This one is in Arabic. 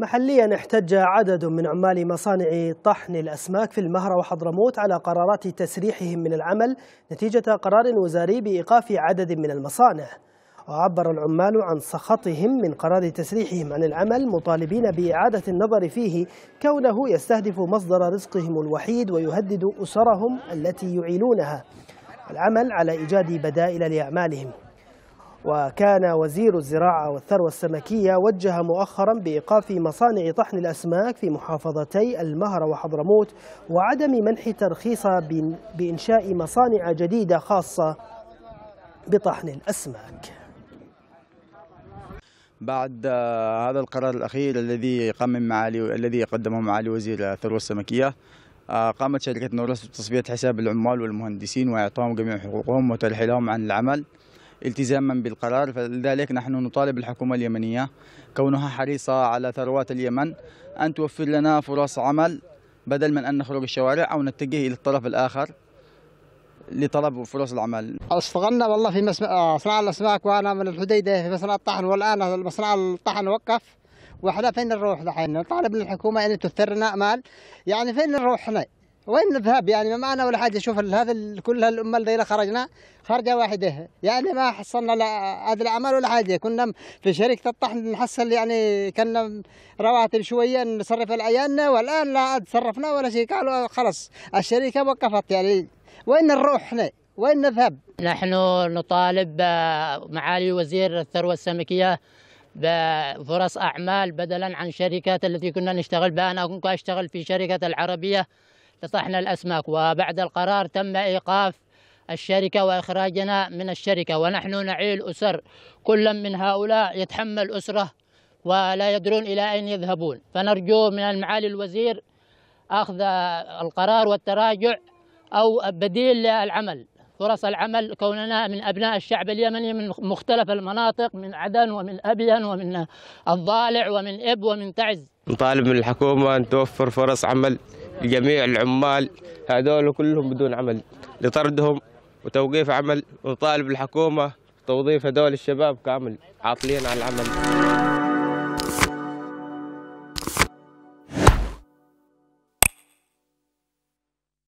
محليا احتج عدد من عمال مصانع طحن الأسماك في المهرة وحضرموت على قرارات تسريحهم من العمل نتيجة قرار وزاري بإيقاف عدد من المصانع وعبر العمال عن سخطهم من قرار تسريحهم عن العمل مطالبين بإعادة النظر فيه كونه يستهدف مصدر رزقهم الوحيد ويهدد أسرهم التي يعيلونها العمل على إيجاد بدائل لأعمالهم وكان وزير الزراعة والثروة السمكية وجه مؤخرا بإيقاف مصانع طحن الأسماك في محافظتي المهر وحضرموت وعدم منح ترخيص بإنشاء مصانع جديدة خاصة بطحن الأسماك بعد هذا القرار الأخير الذي قام معالي الذي قدمه معالي وزير الثروة السمكية آه، قامت شركة نورس بتصفية حساب العمال والمهندسين وإعطائهم جميع حقوقهم وترحيلهم عن العمل التزاما بالقرار فلذلك نحن نطالب الحكومة اليمنية كونها حريصة على ثروات اليمن أن توفر لنا فرص عمل بدل من أن نخرج الشوارع أو نتجه إلى الطرف الآخر لطلب فرص العمل اشتغلنا والله في مصنع آه، الاسماك وانا من الحديده في مصنع الطحن والان مصنع الطحن وقف واحنا فين نروح دحين نطالب من الحكومه ان توفر لنا اعمال يعني فين نروح هنا وين الذهاب يعني ما معنا ولا حاجه شوف هذا كل الامه اللي خرجنا خرجه واحده إيه. يعني ما حصلنا لا هذا الاعمال ولا حاجه كنا في شركه الطحن نحصل يعني كنا رواتب شويه نصرف عيالنا والان لا تصرفنا ولا شيء قالوا خلاص الشركه وقفت يعني وين نروح احنا وين نذهب؟ نحن نطالب آه، معالي وزير الثروه السمكيه بفرص اعمال بدلا عن شركات التي كنا نشتغل بها انا كنت اشتغل في شركه العربيه لطحنا الأسماك وبعد القرار تم إيقاف الشركة وإخراجنا من الشركة ونحن نعيل أسر كل من هؤلاء يتحمل أسرة ولا يدرون إلى أين يذهبون فنرجو من المعالي الوزير أخذ القرار والتراجع أو بديل للعمل فرص العمل كوننا من أبناء الشعب اليمني من مختلف المناطق من عدن ومن أبين ومن الضالع ومن إب ومن تعز نطالب من الحكومة أن توفر فرص عمل لجميع العمال هذول كلهم بدون عمل لطردهم وتوقيف عمل ونطالب الحكومة توظيف هذول الشباب كامل عاطلين عن العمل